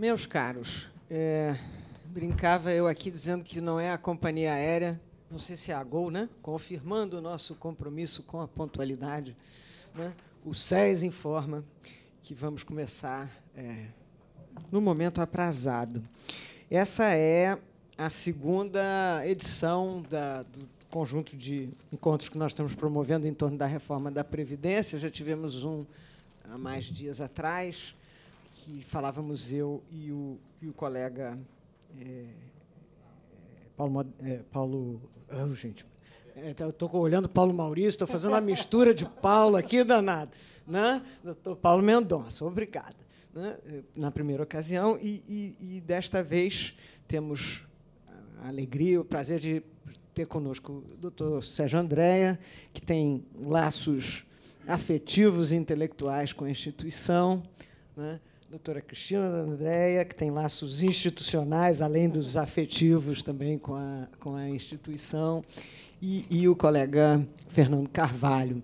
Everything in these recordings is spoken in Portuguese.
Meus caros, é, brincava eu aqui dizendo que não é a companhia aérea, não sei se é a Gol, né? confirmando o nosso compromisso com a pontualidade. Né? O SES informa que vamos começar é, no momento aprazado. Essa é a segunda edição da, do conjunto de encontros que nós estamos promovendo em torno da reforma da Previdência. Já tivemos um há mais dias atrás, que falávamos eu e o, e o colega é, Paulo, é, Paulo oh, gente, é, tá, estou olhando Paulo Maurício, estou fazendo uma mistura de Paulo aqui danado, né? Doutor Paulo Mendonça, obrigada. Né? Na primeira ocasião e, e, e desta vez temos a alegria, o prazer de ter conosco o doutor Sérgio Andréia que tem laços afetivos e intelectuais com a instituição, né? doutora Cristina, da Andréia, que tem laços institucionais, além dos afetivos também com a, com a instituição, e, e o colega Fernando Carvalho.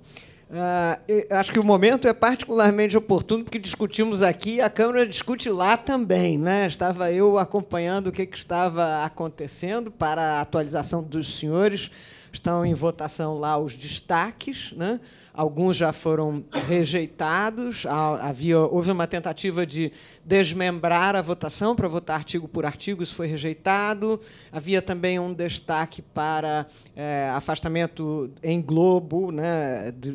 Ah, acho que o momento é particularmente oportuno, porque discutimos aqui e a Câmara discute lá também. Né? Estava eu acompanhando o que, que estava acontecendo para a atualização dos senhores. Estão em votação lá os destaques. Né? alguns já foram rejeitados. Havia, houve uma tentativa de desmembrar a votação para votar artigo por artigo, isso foi rejeitado. Havia também um destaque para é, afastamento em globo, né, de,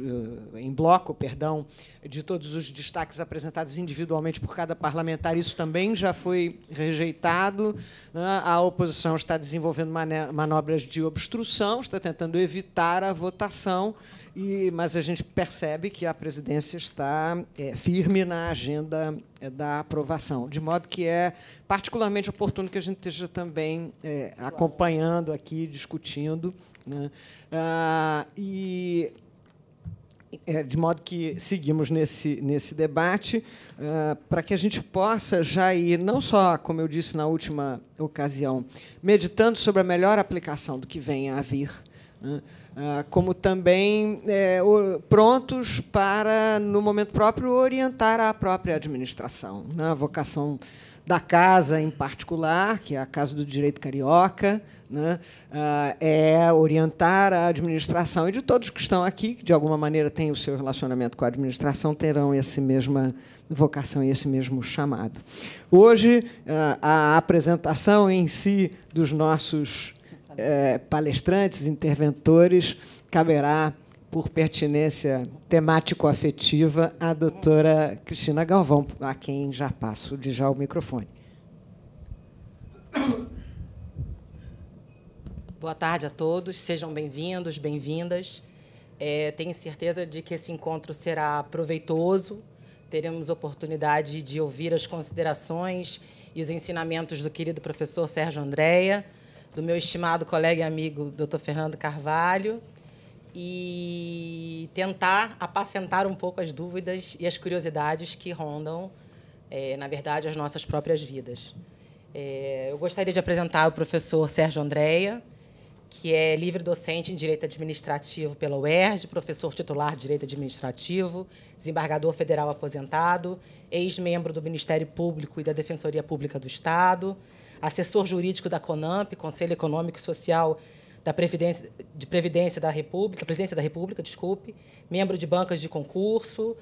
eh, em bloco, perdão, de todos os destaques apresentados individualmente por cada parlamentar. Isso também já foi rejeitado. Né? A oposição está desenvolvendo manobras de obstrução, está tentando evitar a votação. E, mas a gente percebe que a presidência está é, firme na agenda é, da aprovação, de modo que é particularmente oportuno que a gente esteja também é, acompanhando aqui, discutindo. Né? Ah, e é, de modo que seguimos nesse, nesse debate, ah, para que a gente possa já ir, não só, como eu disse na última ocasião, meditando sobre a melhor aplicação do que vem a vir, né? Ah, como também é, prontos para, no momento próprio, orientar a própria administração. Né? A vocação da casa em particular, que é a Casa do Direito Carioca, né? ah, é orientar a administração e de todos que estão aqui, que de alguma maneira têm o seu relacionamento com a administração, terão essa mesma vocação e esse mesmo chamado. Hoje, ah, a apresentação em si dos nossos é, palestrantes, interventores, caberá, por pertinência temático-afetiva, a doutora Cristina Galvão, a quem já passo de já o microfone. Boa tarde a todos, sejam bem-vindos, bem-vindas. É, tenho certeza de que esse encontro será proveitoso, teremos oportunidade de ouvir as considerações e os ensinamentos do querido professor Sérgio Andréa do meu estimado colega e amigo Dr. Fernando Carvalho e tentar apacentar um pouco as dúvidas e as curiosidades que rondam, é, na verdade, as nossas próprias vidas. É, eu gostaria de apresentar o professor Sérgio Andréia, que é livre docente em Direito Administrativo pela UERJ, professor titular de Direito Administrativo, desembargador federal aposentado, ex-membro do Ministério Público e da Defensoria Pública do Estado, assessor jurídico da CONAMP, Conselho Econômico e Social da Previdência, de Previdência da República, Presidência da República, desculpe, membro de bancas de concurso,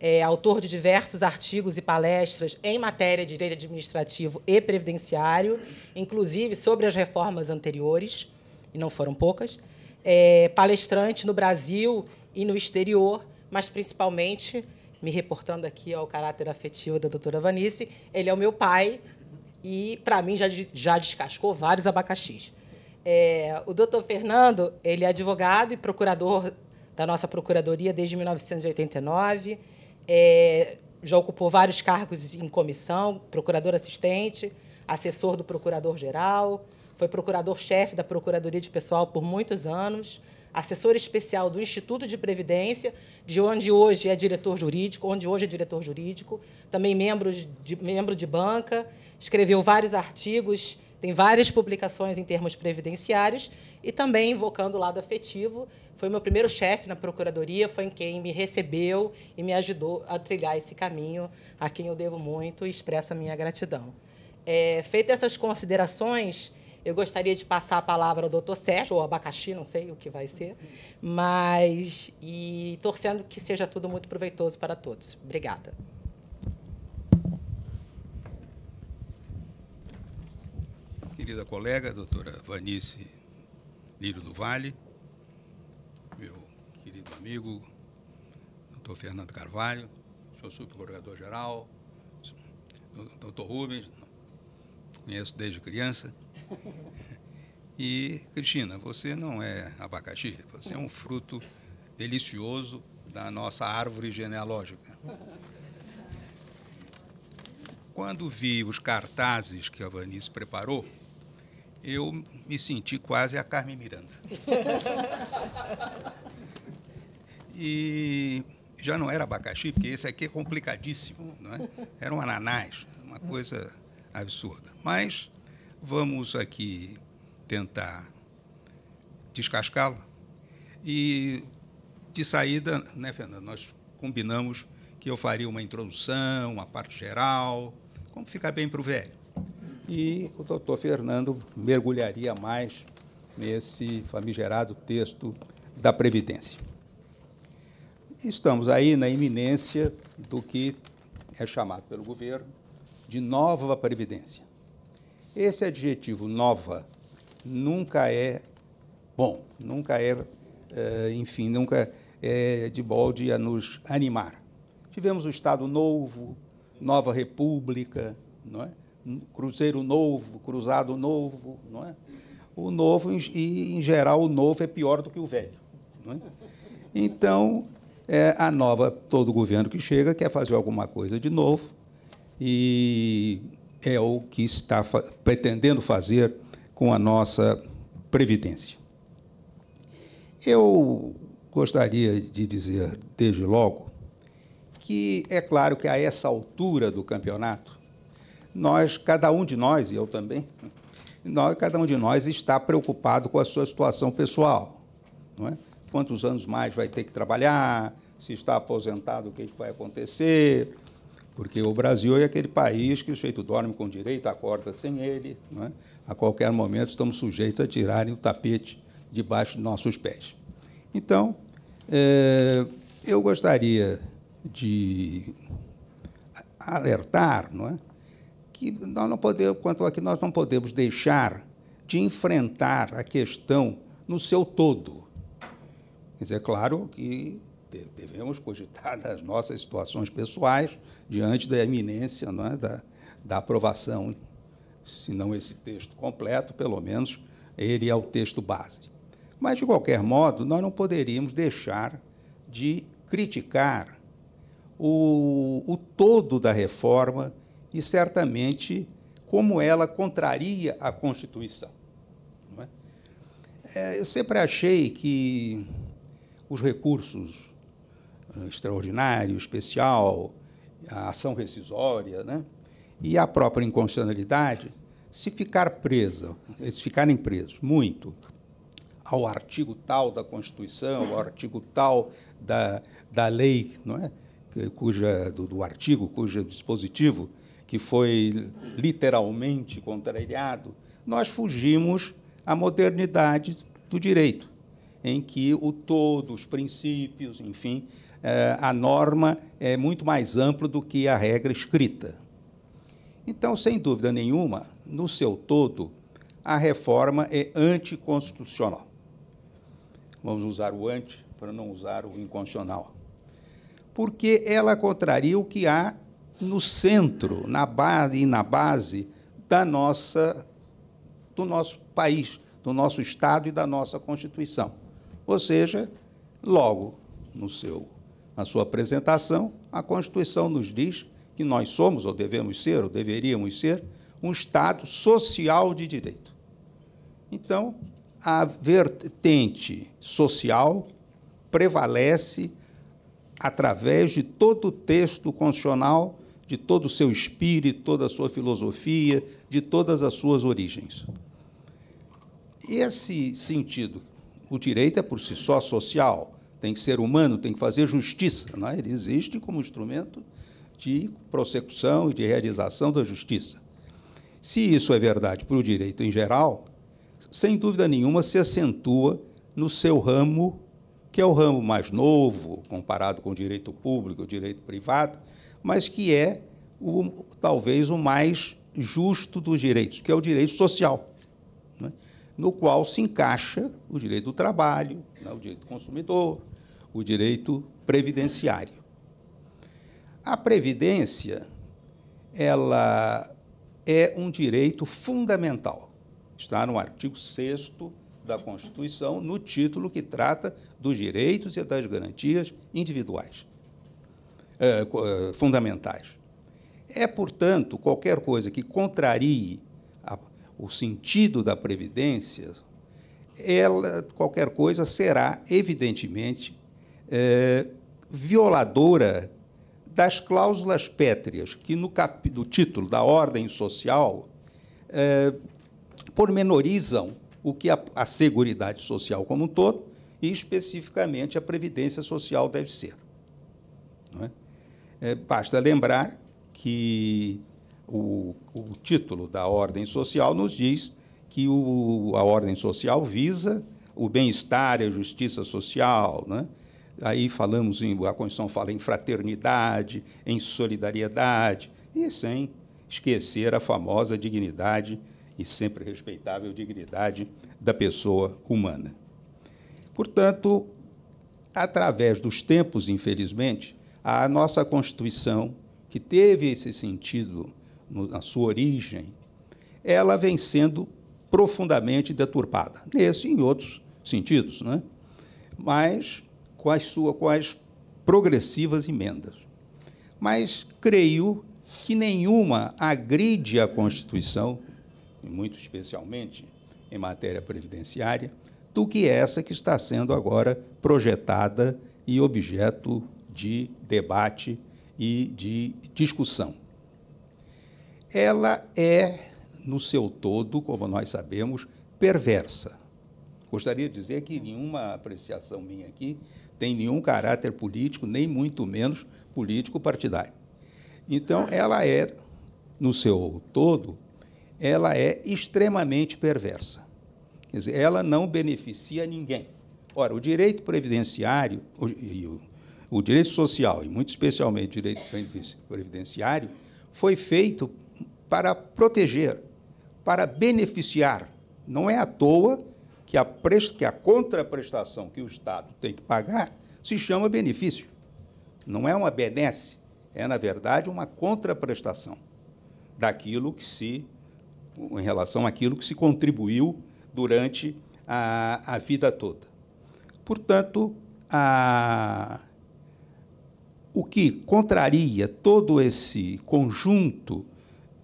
é, autor de diversos artigos e palestras em matéria de direito administrativo e previdenciário, inclusive sobre as reformas anteriores, e não foram poucas, é, palestrante no Brasil e no exterior, mas principalmente, me reportando aqui ao caráter afetivo da doutora Vanice, ele é o meu pai, e para mim já, já descascou vários abacaxis. É, o doutor Fernando ele é advogado e procurador da nossa procuradoria desde 1989. É, já ocupou vários cargos em comissão, procurador assistente, assessor do procurador-geral, foi procurador-chefe da Procuradoria de Pessoal por muitos anos, assessor especial do Instituto de Previdência, de onde hoje é diretor jurídico, onde hoje é diretor jurídico, também membro de, membro de banca escreveu vários artigos, tem várias publicações em termos previdenciários e também invocando o lado afetivo. Foi meu primeiro chefe na procuradoria, foi quem me recebeu e me ajudou a trilhar esse caminho, a quem eu devo muito e expresso a minha gratidão. É, Feitas essas considerações, eu gostaria de passar a palavra ao doutor Sérgio, ou abacaxi, não sei o que vai ser, mas e torcendo que seja tudo muito proveitoso para todos. Obrigada. querida colega, doutora Vanice Lírio do Vale, meu querido amigo, doutor Fernando Carvalho, sou subprocurador-geral, doutor Rubens, conheço desde criança. E, Cristina, você não é abacaxi, você é um fruto delicioso da nossa árvore genealógica. Quando vi os cartazes que a Vanice preparou, eu me senti quase a Carmen Miranda. e já não era abacaxi, porque esse aqui é complicadíssimo, não é? Era um ananás, uma coisa absurda. Mas vamos aqui tentar descascá-lo. E de saída, né, Fernando, nós combinamos que eu faria uma introdução, uma parte geral, como ficar bem para o velho e o doutor Fernando mergulharia mais nesse famigerado texto da Previdência. Estamos aí na iminência do que é chamado pelo governo de nova Previdência. Esse adjetivo nova nunca é bom, nunca é, eh, enfim, nunca é de molde a nos animar. Tivemos o Estado Novo, Nova República, não é? Cruzeiro Novo, Cruzado Novo, não é? O novo, e em geral, o novo é pior do que o velho. É? Então, é, a nova, todo governo que chega quer fazer alguma coisa de novo, e é o que está fa pretendendo fazer com a nossa Previdência. Eu gostaria de dizer, desde logo, que é claro que a essa altura do campeonato, nós, cada um de nós, e eu também, nós, cada um de nós está preocupado com a sua situação pessoal. Não é? Quantos anos mais vai ter que trabalhar? Se está aposentado, o que é vai acontecer? Porque o Brasil é aquele país que o jeito dorme com direito, acorda sem ele. É? A qualquer momento estamos sujeitos a tirarem o tapete debaixo de nossos pés. Então, é, eu gostaria de alertar não é? que nós não podemos, quanto a que nós não podemos deixar de enfrentar a questão no seu todo. Mas é claro que devemos cogitar das nossas situações pessoais diante da eminência é, da, da aprovação, se não esse texto completo, pelo menos ele é o texto base. Mas, de qualquer modo, nós não poderíamos deixar de criticar o, o todo da reforma e certamente como ela contraria a Constituição. É? É, eu sempre achei que os recursos eh, extraordinário, especial, a ação rescisória né? e a própria inconstitucionalidade, se ficar presa, eles ficarem presos muito ao artigo tal da Constituição, ao artigo tal da, da lei, não é? cuja do, do artigo, cujo dispositivo que foi literalmente contrariado, nós fugimos à modernidade do direito, em que o todo, os princípios, enfim, é, a norma é muito mais ampla do que a regra escrita. Então, sem dúvida nenhuma, no seu todo, a reforma é anticonstitucional. Vamos usar o anti para não usar o inconstitucional. Porque ela contraria o que há no centro, na base e na base da nossa do nosso país, do nosso estado e da nossa Constituição. Ou seja, logo no seu na sua apresentação, a Constituição nos diz que nós somos ou devemos ser ou deveríamos ser um estado social de direito. Então, a vertente social prevalece através de todo o texto constitucional de todo o seu espírito, toda a sua filosofia, de todas as suas origens. Esse sentido, o direito é por si só social, tem que ser humano, tem que fazer justiça, não é? ele existe como instrumento de prossecução e de realização da justiça. Se isso é verdade para o direito em geral, sem dúvida nenhuma se acentua no seu ramo, que é o ramo mais novo, comparado com o direito público, o direito privado, mas que é o, talvez o mais justo dos direitos, que é o direito social, né? no qual se encaixa o direito do trabalho, né? o direito do consumidor, o direito previdenciário. A previdência ela é um direito fundamental. Está no artigo 6 da Constituição, no título que trata dos direitos e das garantias individuais. Eh, eh, fundamentais. É, portanto, qualquer coisa que contrarie a, o sentido da Previdência, ela, qualquer coisa será, evidentemente, eh, violadora das cláusulas pétreas, que no, cap, do título da ordem social pormenorizam o que a, a Seguridade Social como um todo e, especificamente, a Previdência Social deve ser. Não é? É, basta lembrar que o, o, título da ordem social nos diz que o, a ordem social visa o bem-estar e a justiça social. Né? Aí falamos, em, a Constituição fala em fraternidade, em solidariedade, e sem esquecer a famosa dignidade e sempre respeitável dignidade da pessoa humana. Portanto, através dos tempos, infelizmente, a nossa Constituição, que teve esse sentido no, na sua origem, ela vem sendo profundamente deturpada, nesse e em outros sentidos, né? mas com as suas com as progressivas emendas. Mas creio que nenhuma agride a Constituição, muito especialmente em matéria previdenciária, do que essa que está sendo agora projetada e objeto de debate e de discussão. Ela é, no seu todo, como nós sabemos, perversa. Gostaria de dizer que nenhuma apreciação minha aqui tem nenhum caráter político, nem muito menos político partidário. Então, ah. ela é, no seu todo, ela é extremamente perversa. Quer dizer, ela não beneficia ninguém. Ora, o direito previdenciário e o o direito social, e muito especialmente o direito previdenciário, foi feito para proteger, para beneficiar. Não é à toa que a, que a contraprestação que o Estado tem que pagar se chama benefício. Não é uma benesse, é, na verdade, uma contraprestação daquilo que se, em relação àquilo que se contribuiu durante a, a vida toda. Portanto, a, o que contraria todo esse conjunto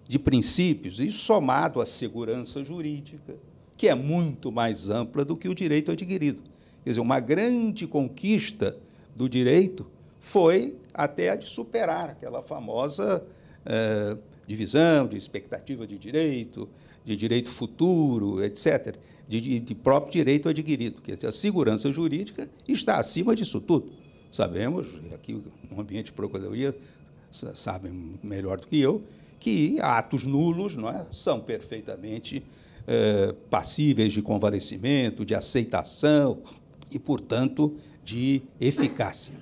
de princípios, e somado à segurança jurídica, que é muito mais ampla do que o direito adquirido. Quer dizer, uma grande conquista do direito foi até a de superar aquela famosa eh, divisão de expectativa de direito, de direito futuro, etc., de, de próprio direito adquirido. Quer dizer, a segurança jurídica está acima disso tudo sabemos, aqui no ambiente de procuradoria sabem melhor do que eu, que atos nulos não é, são perfeitamente é, passíveis de convalecimento, de aceitação e, portanto, de eficácia.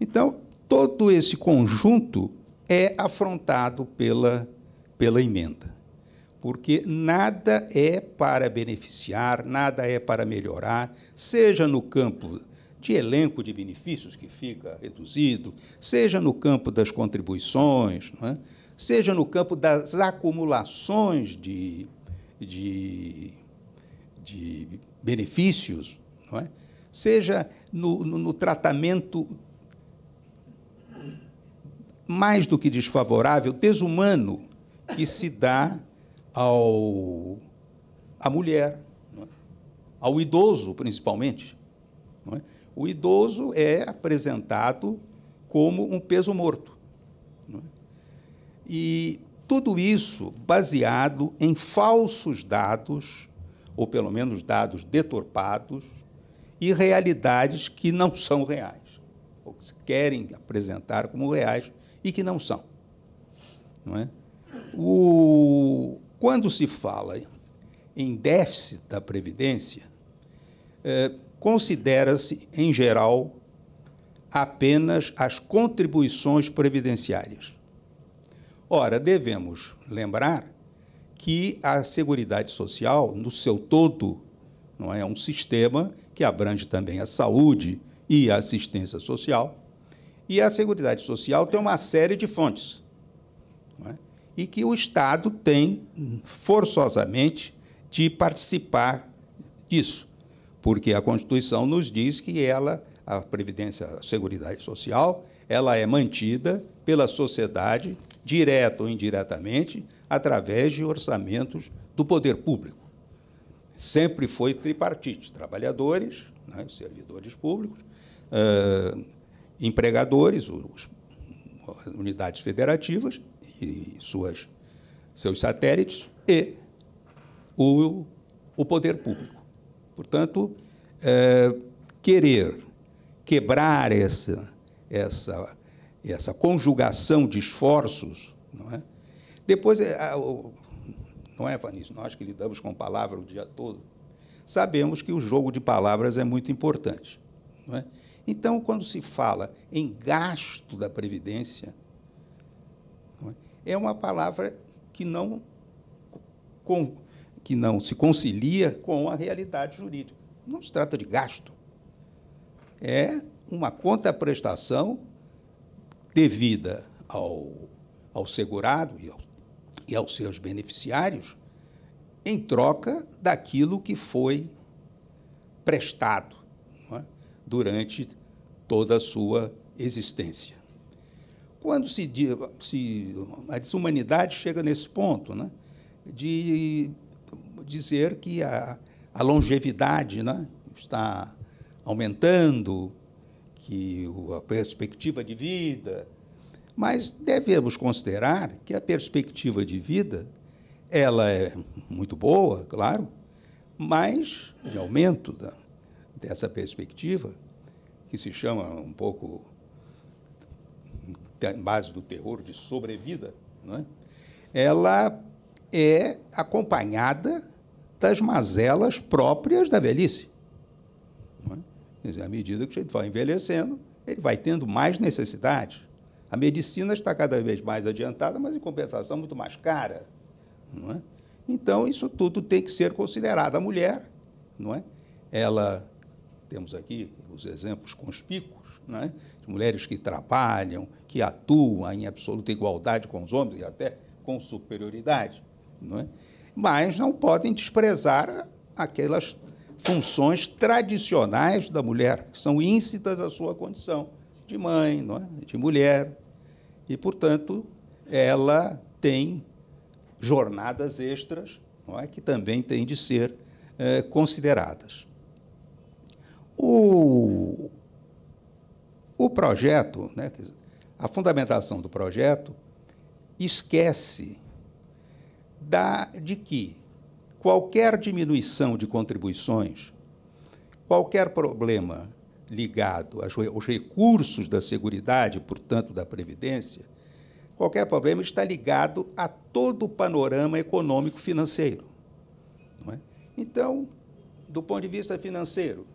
Então, todo esse conjunto é afrontado pela, pela emenda, porque nada é para beneficiar, nada é para melhorar, seja no campo de elenco de benefícios que fica reduzido, seja no campo das contribuições, é? seja no campo das acumulações de, de, de benefícios, é? seja no, no, no tratamento mais do que desfavorável, desumano, que se dá ao, à mulher, é? ao idoso, principalmente. Não é? o idoso é apresentado como um peso morto. É? E tudo isso baseado em falsos dados, ou pelo menos dados deturpados, e realidades que não são reais, ou que se querem apresentar como reais e que não são. Não é? o... Quando se fala em déficit da Previdência, é, considera-se, em geral, apenas as contribuições previdenciárias. Ora, devemos lembrar que a Seguridade Social, no seu todo, não é, é um sistema que abrange também a saúde e a assistência social. E a Seguridade Social tem uma série de fontes. É? E que o Estado tem, forçosamente, de participar disso porque a Constituição nos diz que ela, a Previdência, a Seguridade Social, ela é mantida pela sociedade, direta ou indiretamente, através de orçamentos do poder público. Sempre foi tripartite, trabalhadores, né, servidores públicos, uh, empregadores, os, unidades federativas e suas, seus satélites, e o, o poder público. Portanto, é, querer quebrar essa, essa, essa conjugação de esforços, não é? Depois, é, não é, Vanessa? Nós que lidamos com palavras o dia todo, sabemos que o jogo de palavras é muito importante. Não é? Então, quando se fala em gasto da Previdência, é? é uma palavra que não que não se concilia com a realidade jurídica. Não se trata de gasto. É uma contraprestação devida ao, ao segurado e, ao, e aos seus beneficiários em troca daquilo que foi prestado é? durante toda a sua existência. Quando se, se a desumanidade chega nesse ponto, né, de dizer que a, a longevidade né, está aumentando, que a perspectiva de vida. Mas devemos considerar que a perspectiva de vida ela é muito boa, claro, mas de aumento da, dessa perspectiva, que se chama um pouco, em base do terror, de sobrevida, não é? ela é acompanhada das mazelas próprias da velhice. É? À medida que o sujeito vai envelhecendo, ele vai tendo mais necessidade. A medicina está cada vez mais adiantada, mas em compensação muito mais cara. É? Então, isso tudo tem que ser considerado. A mulher, não é? ela, temos aqui os exemplos conspícuos, é? de mulheres que trabalham, que atuam em absoluta igualdade com os homens e até com superioridade. Não é? mas não podem desprezar aquelas funções tradicionais da mulher, que são íncitas à sua condição de mãe, é? de mulher. E, portanto, ela tem jornadas extras é? que também têm de ser é, consideradas. O, o projeto, né, a fundamentação do projeto, esquece da, de que qualquer diminuição de contribuições, qualquer problema ligado aos recursos da Seguridade, portanto, da Previdência, qualquer problema está ligado a todo o panorama econômico financeiro. É? Então, do ponto de vista financeiro,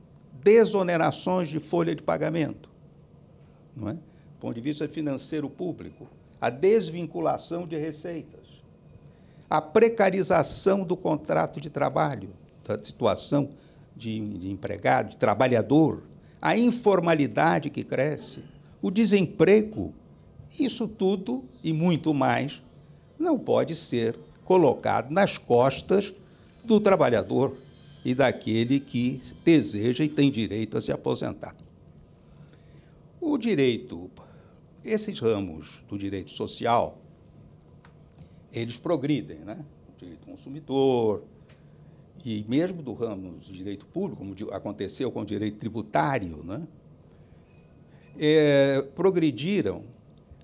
desonerações de folha de pagamento. Não é? Do ponto de vista financeiro público, a desvinculação de receita a precarização do contrato de trabalho, da situação de, de empregado, de trabalhador, a informalidade que cresce, o desemprego, isso tudo e muito mais não pode ser colocado nas costas do trabalhador e daquele que deseja e tem direito a se aposentar. O direito, esses ramos do direito social, eles progridem, né? O direito do consumidor, e mesmo do ramo do direito público, como aconteceu com o direito tributário, né? É, progrediram,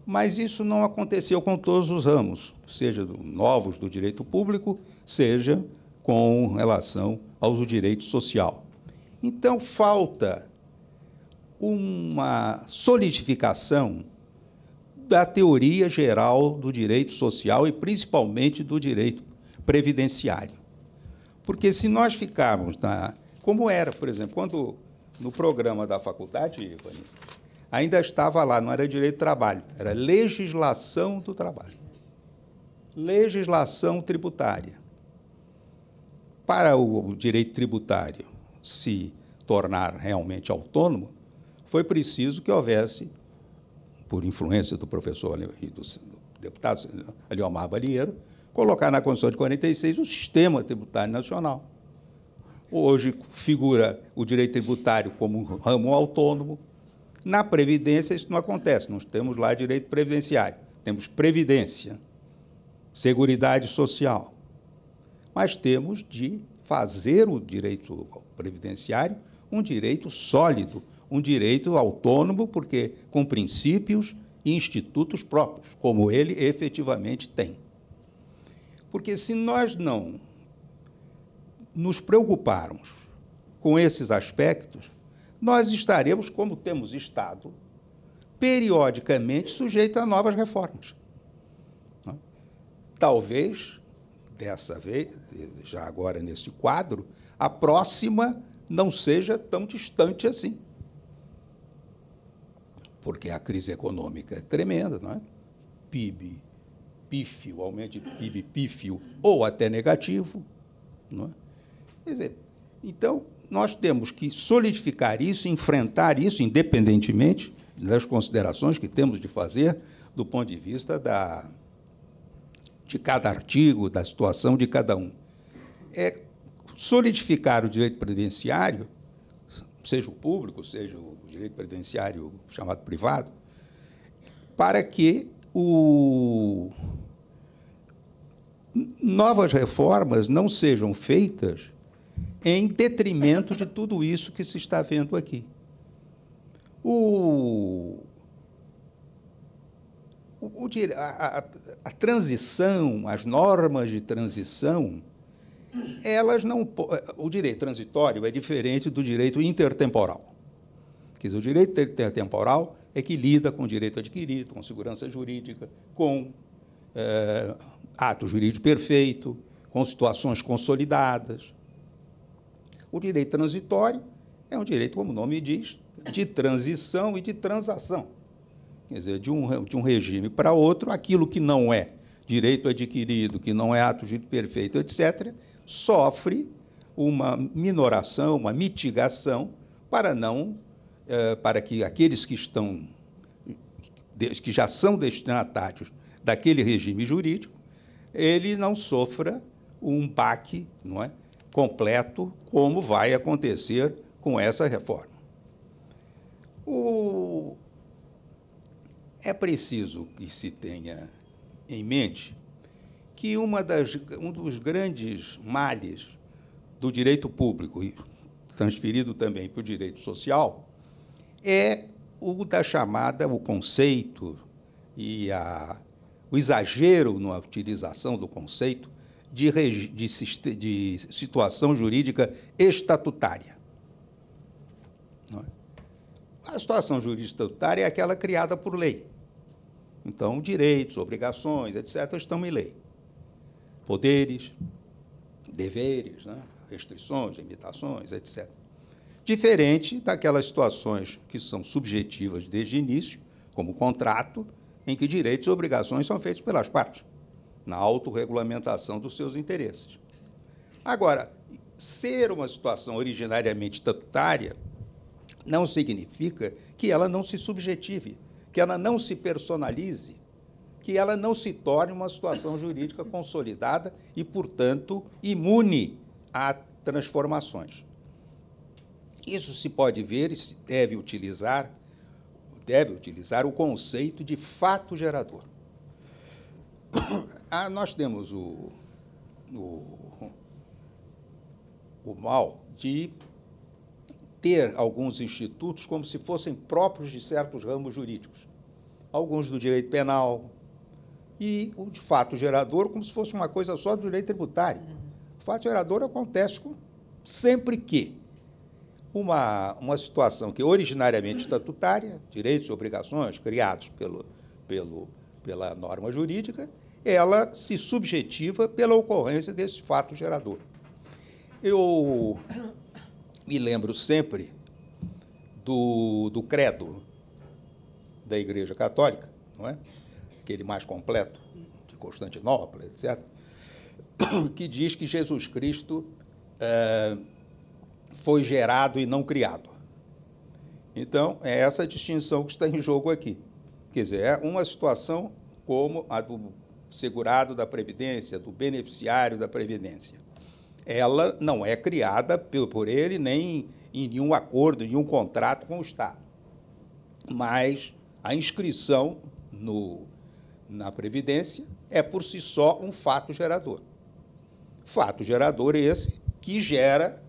mas isso não aconteceu com todos os ramos, seja novos do direito público, seja com relação aos direitos social. Então, falta uma solidificação da teoria geral do direito social e principalmente do direito previdenciário. Porque se nós ficarmos na. Como era, por exemplo, quando no programa da faculdade, Ivanis, ainda estava lá, não era direito do trabalho, era legislação do trabalho. Legislação tributária. Para o direito tributário se tornar realmente autônomo, foi preciso que houvesse por influência do professor e do, deputado Aliomar Balinheiro, colocar na Constituição de 46 o sistema tributário nacional. Hoje figura o direito tributário como um ramo autônomo. Na Previdência isso não acontece, nós temos lá direito previdenciário, temos Previdência, Seguridade Social, mas temos de fazer o direito previdenciário um direito sólido, um direito autônomo, porque com princípios e institutos próprios, como ele efetivamente tem. Porque se nós não nos preocuparmos com esses aspectos, nós estaremos, como temos estado, periodicamente sujeitos a novas reformas. Talvez, dessa vez, já agora nesse quadro, a próxima não seja tão distante assim porque a crise econômica é tremenda, não é? PIB pífio, aumento de PIB pífio ou até negativo, não é? Quer dizer, então nós temos que solidificar isso, enfrentar isso independentemente das considerações que temos de fazer do ponto de vista da de cada artigo, da situação de cada um. É solidificar o direito previdenciário, seja o público, seja o direito previdenciário chamado privado, para que o... novas reformas não sejam feitas em detrimento de tudo isso que se está vendo aqui. O, o, a, a, a, transição, as normas de transição, elas não. O direito transitório é diferente do direito intertemporal. Quer dizer, o direito temporal é que lida com o direito adquirido, com segurança jurídica, com é, ato jurídico perfeito, com situações consolidadas. O direito transitório é um direito, como o nome diz, de transição e de transação. Quer dizer, de um, de um regime para outro, aquilo que não é direito adquirido, que não é ato jurídico perfeito, etc., sofre uma minoração, uma mitigação, para não eh, para que aqueles que estão que já são destinatários daquele regime jurídico, ele não sofra um baque não é, completo, como vai acontecer com essa reforma. O... É preciso que se tenha em mente que uma das, um dos grandes males do direito público, transferido também para o direito social, é o da chamada, o conceito e a, o exagero na utilização do conceito de, de, de situação jurídica estatutária. É? A situação jurídica estatutária é aquela criada por lei. Então, direitos, obrigações, etc., estão em lei. Poderes, deveres, né? restrições, limitações, etc diferente daquelas situações que são subjetivas desde o início, como o contrato, em que direitos e obrigações são feitos pelas partes, na autorregulamentação dos seus interesses. Agora, ser uma situação originariamente estatutária não significa que ela não se subjetive, que ela não se personalize, que ela não se torne uma situação jurídica consolidada e, portanto, imune a transformações. Isso se pode ver e se deve utilizar, deve utilizar o conceito de fato gerador. Ah, nós temos o, o, o mal de ter alguns institutos como se fossem próprios de certos ramos jurídicos, alguns do direito penal, e o de fato gerador como se fosse uma coisa só do direito tributário. O fato gerador acontece sempre que uma, uma situação que originariamente estatutária, direitos e obrigações criados pelo, pelo, pela norma jurídica, ela se subjetiva pela ocorrência desse fato gerador. Eu me lembro sempre do, do credo da Igreja Católica, não é? aquele mais completo, de Constantinopla, etc., que diz que Jesus Cristo. Eh, foi gerado e não criado. Então, é essa distinção que está em jogo aqui. Quer dizer, é uma situação como a do segurado da Previdência, do beneficiário da Previdência. Ela não é criada por ele nem em nenhum acordo, nenhum contrato com o Estado. Mas a inscrição no, na Previdência é por si só um fato gerador. Fato gerador esse que gera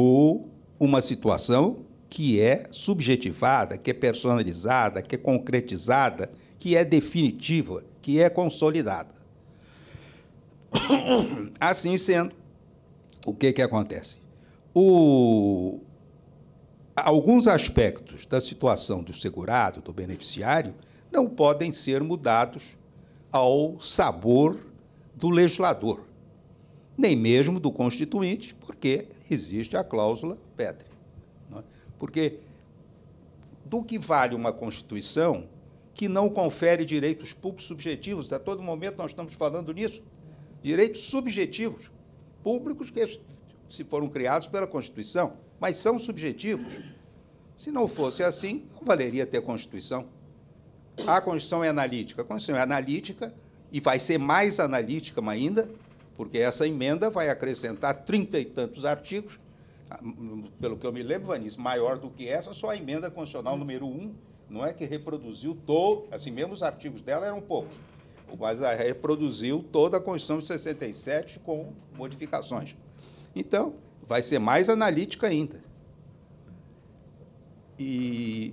ou uma situação que é subjetivada, que é personalizada, que é concretizada, que é definitiva, que é consolidada. Assim sendo, o que, que acontece? O... Alguns aspectos da situação do segurado, do beneficiário, não podem ser mudados ao sabor do legislador nem mesmo do Constituinte, porque existe a cláusula pedre. É? Porque do que vale uma Constituição que não confere direitos públicos subjetivos? A todo momento nós estamos falando nisso. Direitos subjetivos, públicos que se foram criados pela Constituição, mas são subjetivos. Se não fosse assim, não valeria ter Constituição. A Constituição é analítica. A Constituição é analítica e vai ser mais analítica ainda porque essa emenda vai acrescentar trinta e tantos artigos, tá? pelo que eu me lembro, Vanice, maior do que essa, só a emenda constitucional número um, não é que reproduziu todo, assim mesmo os artigos dela eram poucos, mas reproduziu toda a Constituição de 67 com modificações. Então, vai ser mais analítica ainda. E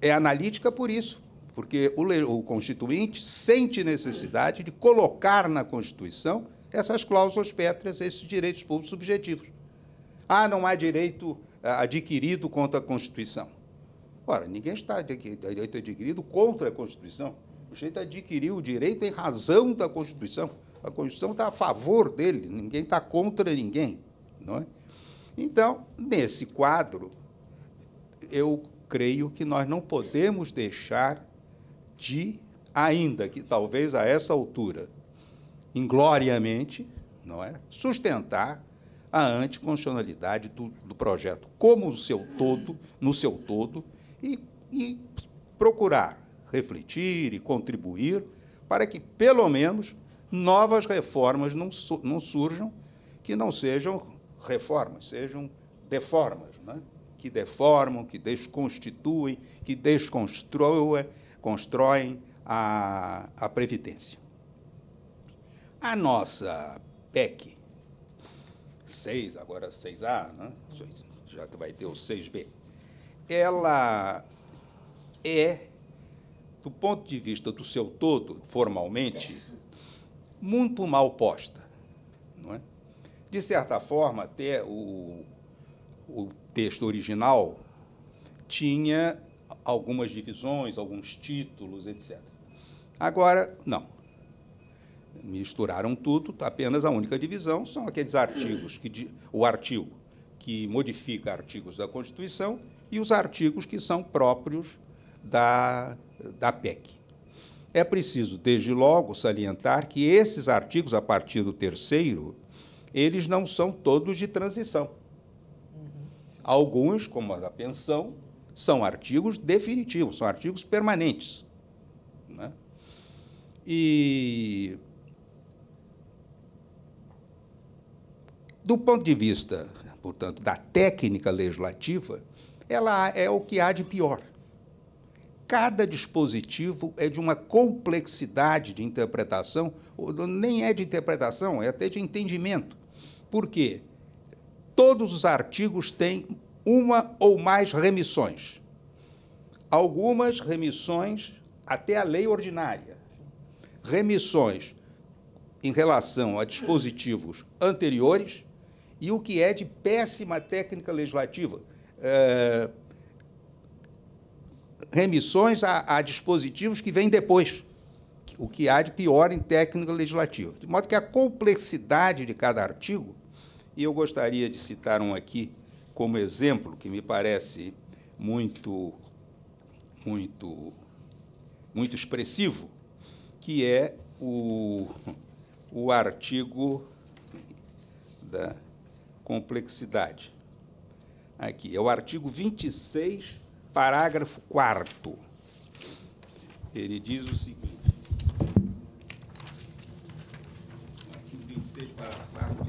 é analítica por isso, porque o, o Constituinte sente necessidade de colocar na Constituição essas cláusulas pétreas, esses direitos públicos subjetivos. Ah, não há direito eh, adquirido contra a Constituição. Ora, ninguém está direito adquirido contra a Constituição. O jeito adquiriu o direito em razão da Constituição. A Constituição está a favor dele, ninguém está contra ninguém. Não é? Então, nesse quadro, eu creio que nós não podemos deixar de ainda que talvez a essa altura, ingloriamente, não é, sustentar a anticonstitucionalidade do, do projeto como o seu todo, no seu todo, e, e procurar refletir e contribuir para que, pelo menos, novas reformas não, não surjam que não sejam reformas, sejam deformas, é? que deformam, que desconstituem, que desconstruam constroem a, a Previdência. A nossa PEC 6, agora 6A, né? já vai ter o 6B, ela é, do ponto de vista do seu todo, formalmente, muito mal posta. Não é? De certa forma, até o, o texto original tinha algumas divisões, alguns títulos, etc. Agora, não. Misturaram tudo, tá apenas a única divisão são aqueles artigos que o artigo que modifica artigos da Constituição e os artigos que são próprios da, da PEC. É preciso, desde logo, salientar que esses artigos, a partir do terceiro, eles não são todos de transição. Uhum. Alguns, como a da pensão, são artigos definitivos, são artigos permanentes. Né? E. Do ponto de vista, portanto, da técnica legislativa, ela é o que há de pior. Cada dispositivo é de uma complexidade de interpretação, nem é de interpretação, é até de entendimento. Por quê? Todos os artigos têm uma ou mais remissões. Algumas remissões até a lei ordinária. Remissões em relação a dispositivos anteriores e o que é de péssima técnica legislativa. É, remissões a, a dispositivos que vêm depois, o que há de pior em técnica legislativa. De modo que a complexidade de cada artigo, e eu gostaria de citar um aqui como exemplo, que me parece muito, muito, muito expressivo, que é o, o artigo da complexidade. Aqui, é o artigo 26, parágrafo 4. Ele diz o seguinte: artigo 26, parágrafo 4.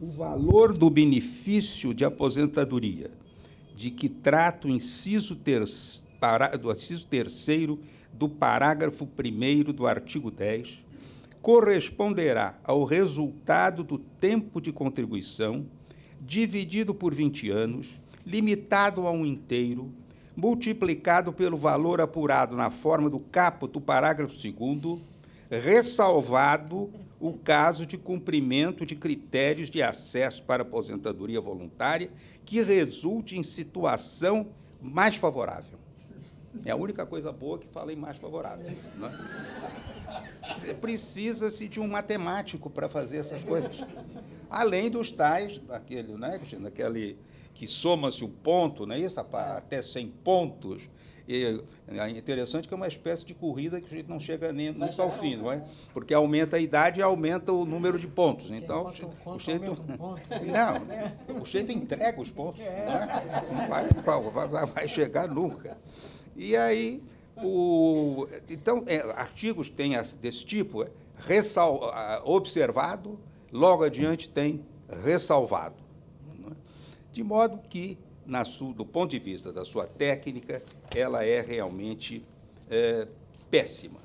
o valor do benefício de aposentadoria, de que trata o inciso, ter, para, do inciso terceiro do parágrafo 1 do artigo 10, corresponderá ao resultado do tempo de contribuição, dividido por 20 anos, limitado a um inteiro, multiplicado pelo valor apurado na forma do caput do parágrafo 2, ressalvado o caso de cumprimento de critérios de acesso para aposentadoria voluntária que resulte em situação mais favorável. É a única coisa boa que falei mais favorável. É? Precisa-se de um matemático para fazer essas coisas. Além dos tais, aquele, né, Cristina, aquele que soma-se um ponto, não é isso? Até 100 pontos, e é interessante que é uma espécie de corrida que a gente não chega nem nunca ao é fim, não é? Né? Porque aumenta a idade e aumenta o número de pontos. Então, o cheiro, o cheiro, um ponto, é não, né? o cheiro entrega os pontos. É. Né? Não, vai, não vai, vai, vai chegar nunca. E aí, o, então, é, artigos tem desse tipo, é, ressal, observado, logo adiante tem ressalvado. De modo que na sua, do ponto de vista da sua técnica, ela é realmente é, péssima.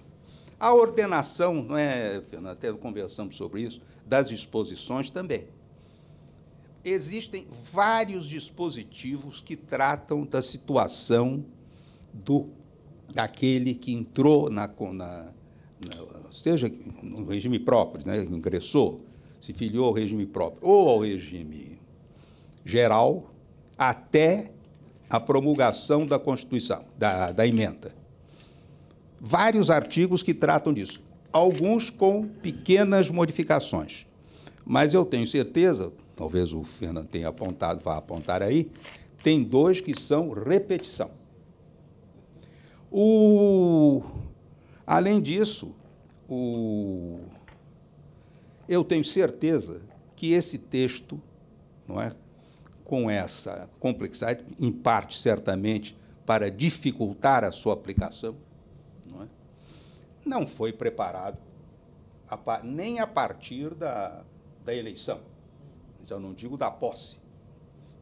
A ordenação, não é, Fernando, até conversamos sobre isso, das exposições também. Existem vários dispositivos que tratam da situação do daquele que entrou na, na, na seja no regime próprio, né, ingressou, se filiou ao regime próprio ou ao regime geral, até a promulgação da Constituição, da, da emenda. Vários artigos que tratam disso, alguns com pequenas modificações. Mas eu tenho certeza, talvez o Fernando tenha apontado, vá apontar aí, tem dois que são repetição. O, além disso, o, eu tenho certeza que esse texto, não é, com essa complexidade, em parte, certamente, para dificultar a sua aplicação, não, é? não foi preparado a, nem a partir da, da eleição. Eu não digo da posse.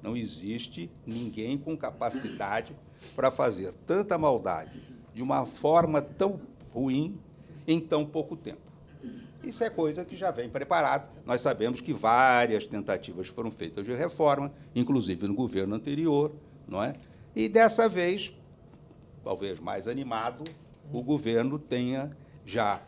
Não existe ninguém com capacidade para fazer tanta maldade de uma forma tão ruim em tão pouco tempo. Isso é coisa que já vem preparado. Nós sabemos que várias tentativas foram feitas de reforma, inclusive no governo anterior, não é? E dessa vez, talvez mais animado, o governo tenha já.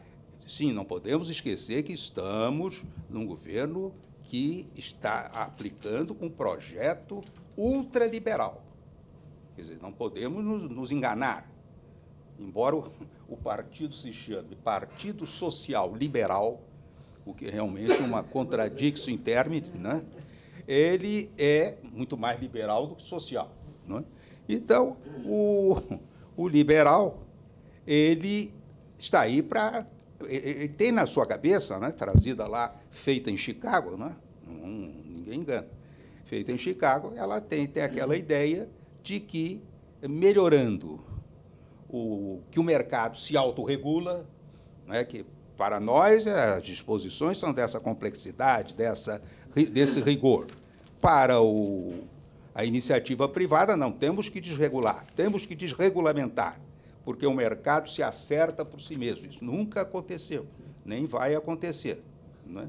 Sim, não podemos esquecer que estamos num governo que está aplicando um projeto ultraliberal. Quer dizer, não podemos nos, nos enganar. Embora o partido se chame Partido Social Liberal, o que é realmente é uma contradicção in né? ele é muito mais liberal do que social. Né? Então, o, o liberal, ele está aí para. tem na sua cabeça, né, trazida lá, feita em Chicago, né? Não, ninguém engana, feita em Chicago, ela tem, tem aquela ideia de que, melhorando o, que o mercado se autorregula, né, que para nós é, as disposições são dessa complexidade, dessa, desse rigor. Para o, a iniciativa privada, não, temos que desregular, temos que desregulamentar, porque o mercado se acerta por si mesmo. Isso nunca aconteceu, nem vai acontecer. Né?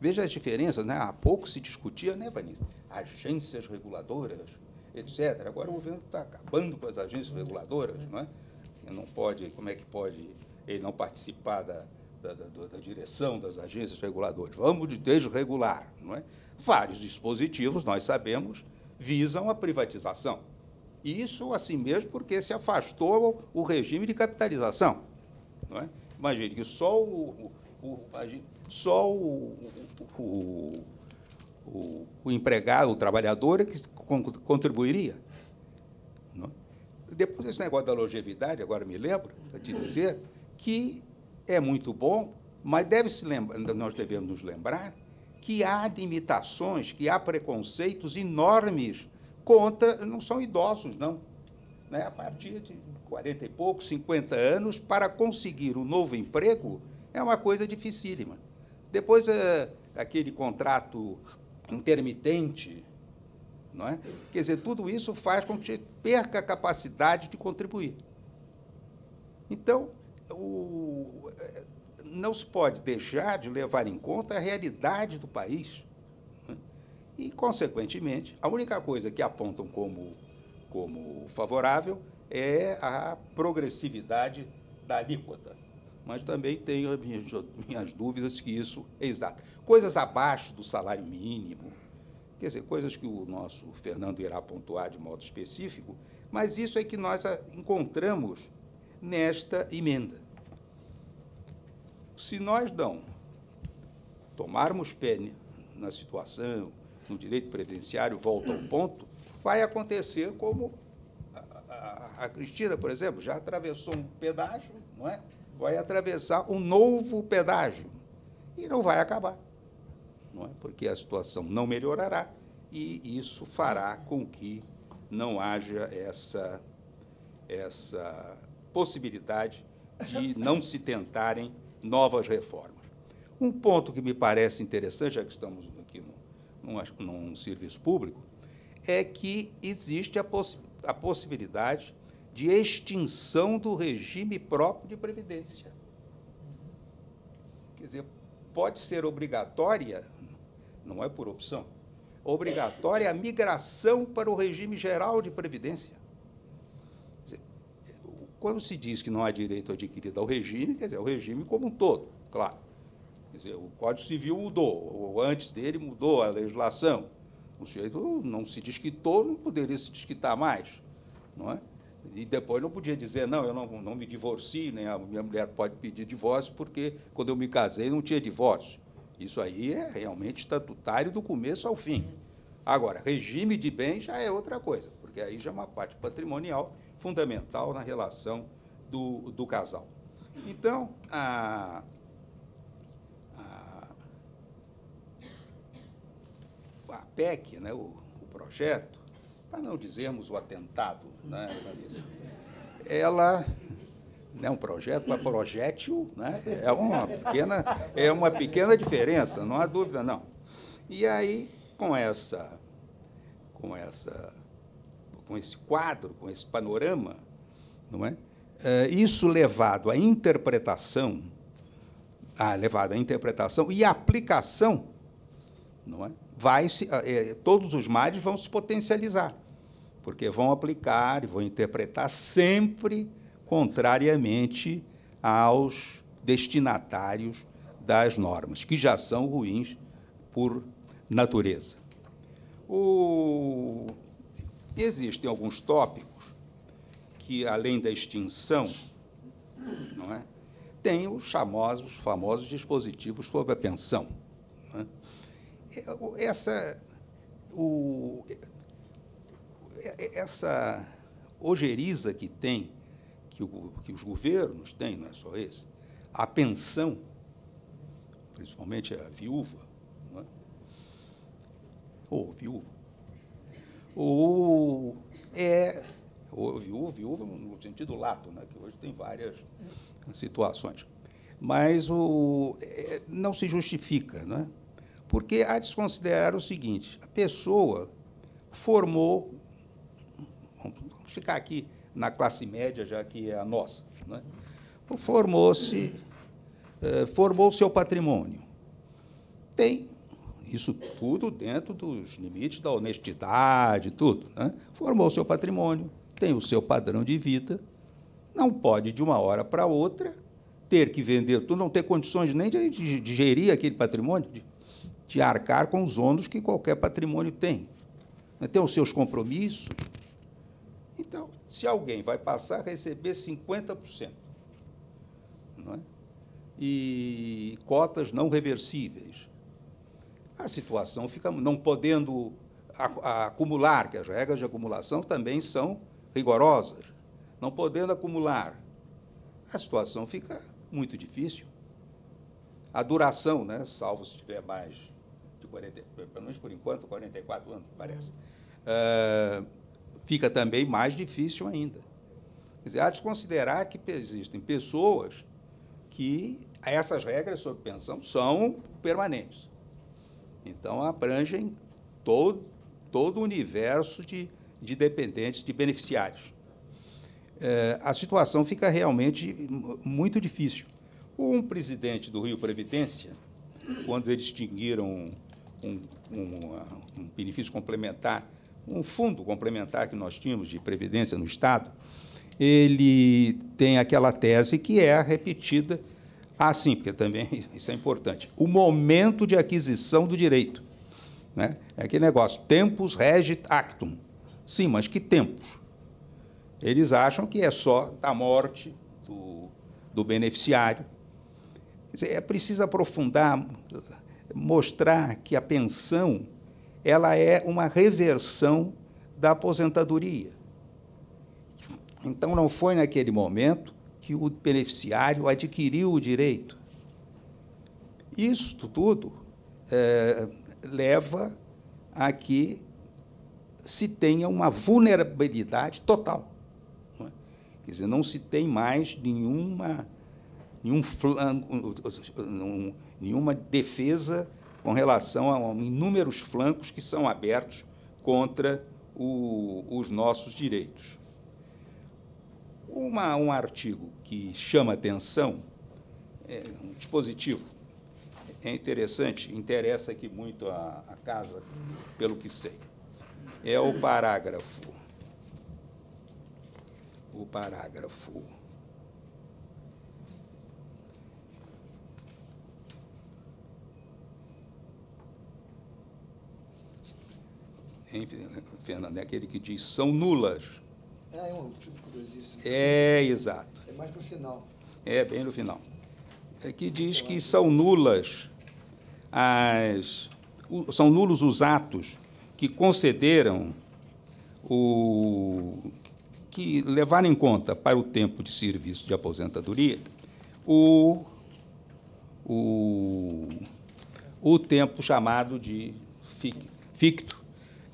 Veja as diferenças, né? há pouco se discutia, né, Vanessa? Agências reguladoras, etc. Agora o governo está acabando com as agências reguladoras, não é? não pode, como é que pode ele não participar da, da, da, da direção das agências reguladoras? Vamos de desde regular, não é? Vários dispositivos, nós sabemos, visam a privatização. E isso assim mesmo porque se afastou o regime de capitalização, não é? Imagine que só o, o só o, o, o, o empregado, o trabalhador é que contribuiria. Depois esse negócio da longevidade, agora me lembro, para te dizer, que é muito bom, mas deve se lembra, nós devemos nos lembrar que há limitações, que há preconceitos enormes contra, não são idosos, não. Né? A partir de 40 e pouco, 50 anos, para conseguir um novo emprego é uma coisa dificílima. Depois, eh, aquele contrato intermitente, não é? Quer dizer, tudo isso faz com que perca a capacidade de contribuir. Então, o, não se pode deixar de levar em conta a realidade do país. É? E, consequentemente, a única coisa que apontam como, como favorável é a progressividade da alíquota. Mas também tenho minhas, minhas dúvidas que isso é exato. Coisas abaixo do salário mínimo, quer dizer, coisas que o nosso Fernando irá pontuar de modo específico, mas isso é que nós encontramos nesta emenda. Se nós não tomarmos pé na situação, no direito previdenciário, volta ao ponto, vai acontecer como a, a Cristina, por exemplo, já atravessou um pedágio, não é? Vai atravessar um novo pedágio e não vai acabar não é? porque a situação não melhorará e isso fará com que não haja essa, essa possibilidade de não se tentarem novas reformas. Um ponto que me parece interessante, já que estamos aqui num, num, num serviço público, é que existe a, poss a possibilidade de extinção do regime próprio de previdência. Quer dizer, pode ser obrigatória não é por opção, obrigatória a migração para o regime geral de previdência. quando se diz que não há direito adquirido ao regime, quer dizer, o regime como um todo, claro. Quer dizer, o Código Civil mudou, ou antes dele mudou a legislação. O sujeito não se desquitou, não poderia se desquitar mais, não é? E depois não podia dizer, não, eu não, não me divorcio, nem a minha mulher pode pedir divórcio, porque quando eu me casei não tinha divórcio. Isso aí é realmente estatutário do começo ao fim. Agora, regime de bens já é outra coisa, porque aí já é uma parte patrimonial fundamental na relação do, do casal. Então, a, a, a PEC, né, o, o projeto, para não dizermos o atentado, né, ela né, um projeto para projétil, né, é, uma pequena, é uma pequena diferença, não há dúvida, não. E aí, com essa, com essa, com esse quadro, com esse panorama, não é? Eh, isso levado à interpretação, à, levado à interpretação e à aplicação, não é? Vai se, eh, eh, todos os mares vão se potencializar, porque vão aplicar e vão interpretar sempre contrariamente aos destinatários das normas, que já são ruins por natureza. O... Existem alguns tópicos que, além da extinção, não é? tem os famosos, famosos dispositivos sobre a pensão. É? é? Essa, o, é, é, essa ojeriza que tem que, o, que os governos têm, não é só esse, a pensão, principalmente a viúva, é? ou viúva, ou é ou viúva, viúva no sentido lato, né, que hoje tem várias situações. Mas o, é, não se justifica, é porque há de se considerar o seguinte, a pessoa formou, vamos ficar aqui na classe média, já que é a nossa. Né? Formou-se, formou eh, formou seu patrimônio. Tem isso tudo dentro dos limites da honestidade, tudo. Né? Formou seu patrimônio, tem o seu padrão de vida, não pode, de uma hora para outra, ter que vender tudo, não ter condições nem de, de gerir aquele patrimônio, de, de arcar com os ônus que qualquer patrimônio tem. Tem os seus compromissos, se alguém vai passar a receber 50%. Não é? E cotas não reversíveis. A situação fica não podendo acumular, que as regras de acumulação também são rigorosas, não podendo acumular. A situação fica muito difícil. A duração, né, salvo se tiver mais de 40, pelo menos por enquanto, 44 anos, parece. Uh, fica também mais difícil ainda. Quer dizer, há de desconsiderar que existem pessoas que essas regras sobre pensão são permanentes. Então, abrangem todo, todo o universo de, de dependentes, de beneficiários. É, a situação fica realmente muito difícil. Um presidente do Rio Previdência, quando eles extinguiram um, um, um benefício complementar um fundo complementar que nós tínhamos de previdência no Estado, ele tem aquela tese que é repetida assim porque também isso é importante. O momento de aquisição do direito. Né? É aquele negócio, tempus regit actum. Sim, mas que tempos? Eles acham que é só da morte do, do beneficiário. Quer dizer, é preciso aprofundar, mostrar que a pensão ela é uma reversão da aposentadoria. Então, não foi naquele momento que o beneficiário adquiriu o direito. Isto tudo é, leva a que se tenha uma vulnerabilidade total. É? Quer dizer, não se tem mais nenhuma, nenhum nenhuma defesa com relação a inúmeros flancos que são abertos contra o, os nossos direitos. Uma, um artigo que chama atenção, é um dispositivo, é interessante, interessa aqui muito a, a casa, pelo que sei. É o parágrafo. O parágrafo hein, Fernando? É aquele que diz são nulas. É, é um tipo curiosíssimo. É, exato. É mais para o final. É, bem no final. É que diz que são nulas as. São nulos os atos que concederam o. que levaram em conta para o tempo de serviço de aposentadoria o. o, o tempo chamado de fic,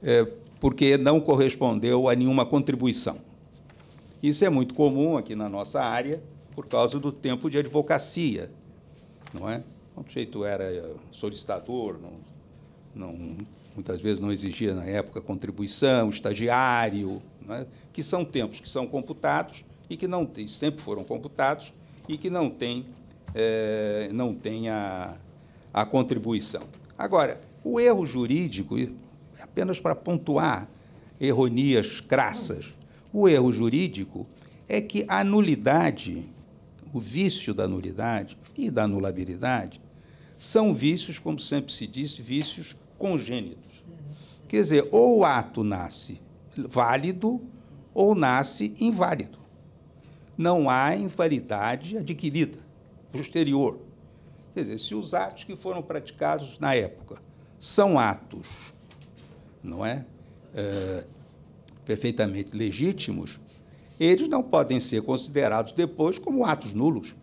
é, porque não correspondeu a nenhuma contribuição. Isso é muito comum aqui na nossa área, por causa do tempo de advocacia, não é? O jeito era eh, solicitador, não, não, muitas vezes não exigia na época contribuição, estagiário, é? que são tempos que são computados e que não tem, sempre foram computados e que não tem, é, não tem a, a contribuição. Agora, o erro jurídico é apenas para pontuar erronias crassas. O erro jurídico é que a nulidade, o vício da nulidade e da anulabilidade, são vícios, como sempre se disse, vícios congênitos. Quer dizer, ou o ato nasce válido ou nasce inválido. Não há invalidade adquirida, posterior. Quer dizer, se os atos que foram praticados na época são atos não é? é perfeitamente legítimos, eles não podem ser considerados depois como atos nulos.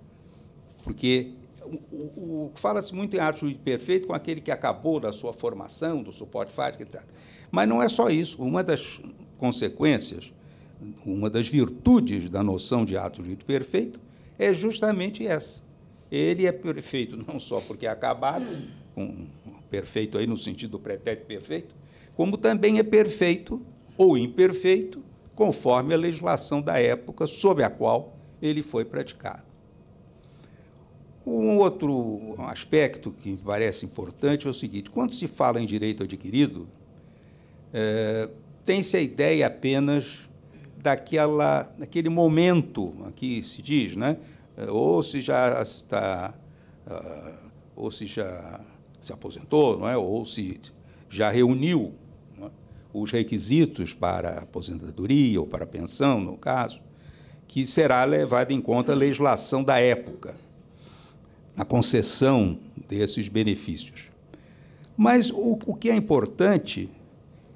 Porque o, o, fala-se muito em ato perfeito com aquele que acabou da sua formação, do suporte fático, etc. Mas não é só isso. Uma das consequências, uma das virtudes da noção de ato jurídico perfeito é justamente essa. Ele é perfeito não só porque é acabado, um, perfeito aí no sentido do pretérito perfeito, como também é perfeito ou imperfeito, conforme a legislação da época sob a qual ele foi praticado. Um outro aspecto que me parece importante é o seguinte: quando se fala em direito adquirido, é, tem-se a ideia apenas daquela, daquele momento, aqui se diz, né? ou se já está, ah, ou se já se aposentou, não é? ou se já reuniu os requisitos para aposentadoria ou para pensão, no caso, que será levada em conta a legislação da época na concessão desses benefícios. Mas o, o que é importante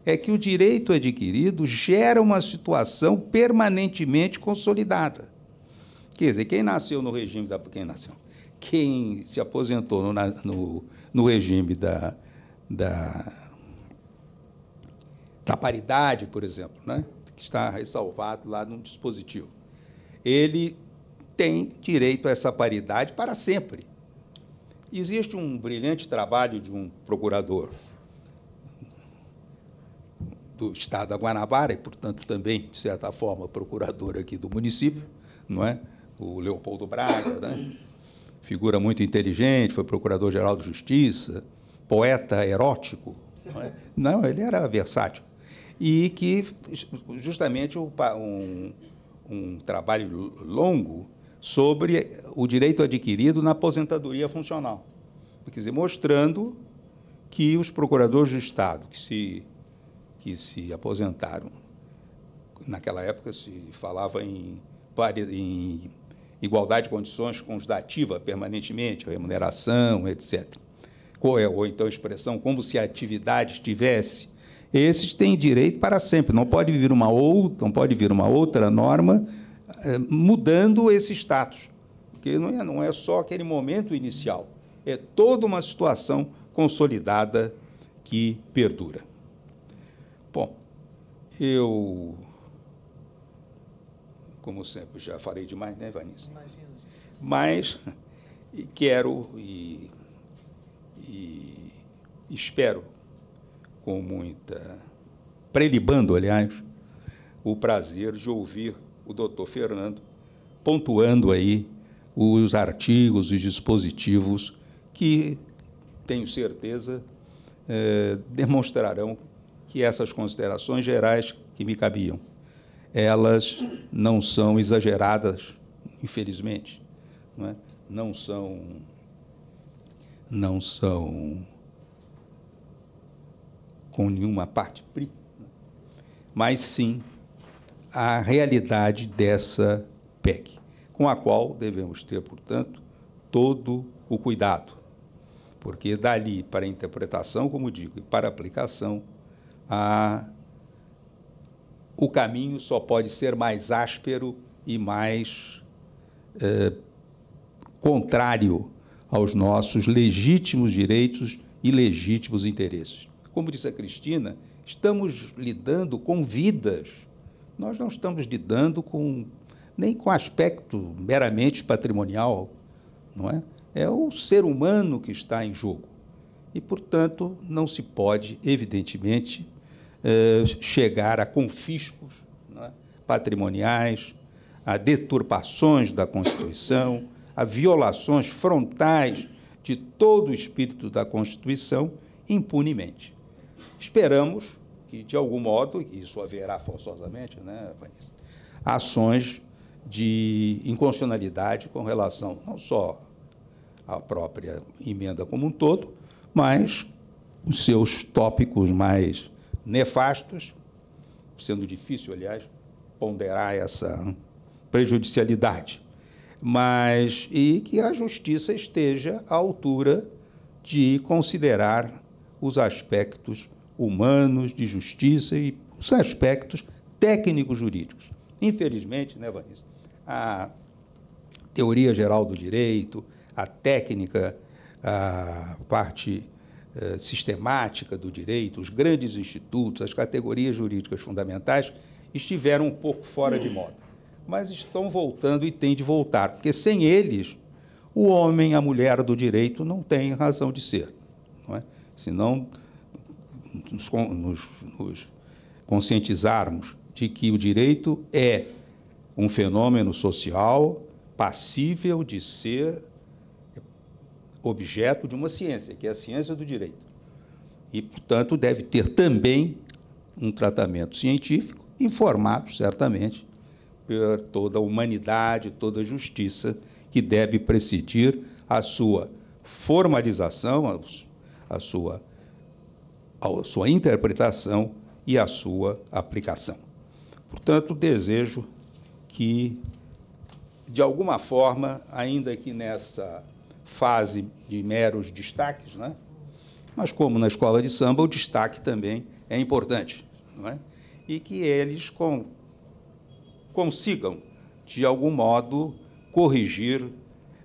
é que o direito adquirido gera uma situação permanentemente consolidada. Quer dizer, quem nasceu no regime da quem nasceu, quem se aposentou no, no, no regime da, da da paridade, por exemplo, né? que está ressalvado lá num dispositivo. Ele tem direito a essa paridade para sempre. Existe um brilhante trabalho de um procurador do Estado da Guanabara, e, portanto, também, de certa forma, procurador aqui do município, não é? o Leopoldo Braga, né? figura muito inteligente, foi procurador-geral de Justiça, poeta erótico. Não, é? não, ele era versátil e que justamente um, um trabalho longo sobre o direito adquirido na aposentadoria funcional. Quer dizer, mostrando que os procuradores do Estado que se, que se aposentaram, naquela época se falava em, em igualdade de condições com os da ativa permanentemente, remuneração, etc. Ou, é, ou então a expressão como se a atividade estivesse esses têm direito para sempre. Não pode vir uma outra, não pode vir uma outra norma eh, mudando esse status, porque não é, não é só aquele momento inicial, é toda uma situação consolidada que perdura. Bom, eu, como sempre, já falei demais, né, Vanessa? Imagina. Mas quero e, e espero com muita. prelibando, aliás, o prazer de ouvir o doutor Fernando pontuando aí os artigos e dispositivos que, tenho certeza, eh, demonstrarão que essas considerações gerais que me cabiam, elas não são exageradas, infelizmente, não, é? não são não são com nenhuma parte, mas sim a realidade dessa PEC, com a qual devemos ter, portanto, todo o cuidado, porque dali para a interpretação, como digo, e para a aplicação, a... o caminho só pode ser mais áspero e mais eh, contrário aos nossos legítimos direitos e legítimos interesses. Como disse a Cristina, estamos lidando com vidas. Nós não estamos lidando com nem com aspecto meramente patrimonial, não é? É o ser humano que está em jogo. E, portanto, não se pode, evidentemente, eh, chegar a confiscos é? patrimoniais, a deturpações da Constituição, a violações frontais de todo o espírito da Constituição impunemente. Esperamos que, de algum modo, e isso haverá forçosamente, né, Vanessa, ações de inconstitucionalidade com relação não só à própria emenda como um todo, mas os seus tópicos mais nefastos, sendo difícil, aliás, ponderar essa prejudicialidade, mas e que a justiça esteja à altura de considerar os aspectos humanos, de justiça e os aspectos técnicos jurídicos. Infelizmente, né, Vanessa, a teoria geral do direito, a técnica, a parte eh, sistemática do direito, os grandes institutos, as categorias jurídicas fundamentais estiveram um pouco fora de moda, mas estão voltando e têm de voltar, porque sem eles o homem, a mulher do direito não tem razão de ser, não é? Senão nos, nos, nos conscientizarmos de que o direito é um fenômeno social passível de ser objeto de uma ciência, que é a ciência do direito. E, portanto, deve ter também um tratamento científico, informado, certamente, por toda a humanidade, toda a justiça que deve presidir a sua formalização, a sua a sua interpretação e a sua aplicação. Portanto, desejo que, de alguma forma, ainda que nessa fase de meros destaques, né? mas como na escola de samba, o destaque também é importante. Não é? E que eles com, consigam, de algum modo, corrigir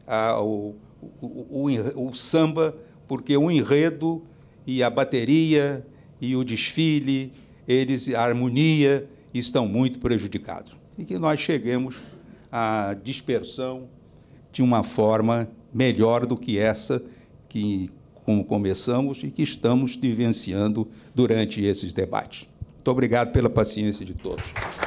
a, ah, o, o, o, o samba, porque o enredo e a bateria e o desfile, eles a harmonia estão muito prejudicados. E que nós cheguemos à dispersão de uma forma melhor do que essa que como começamos e que estamos vivenciando durante esses debates. Muito obrigado pela paciência de todos.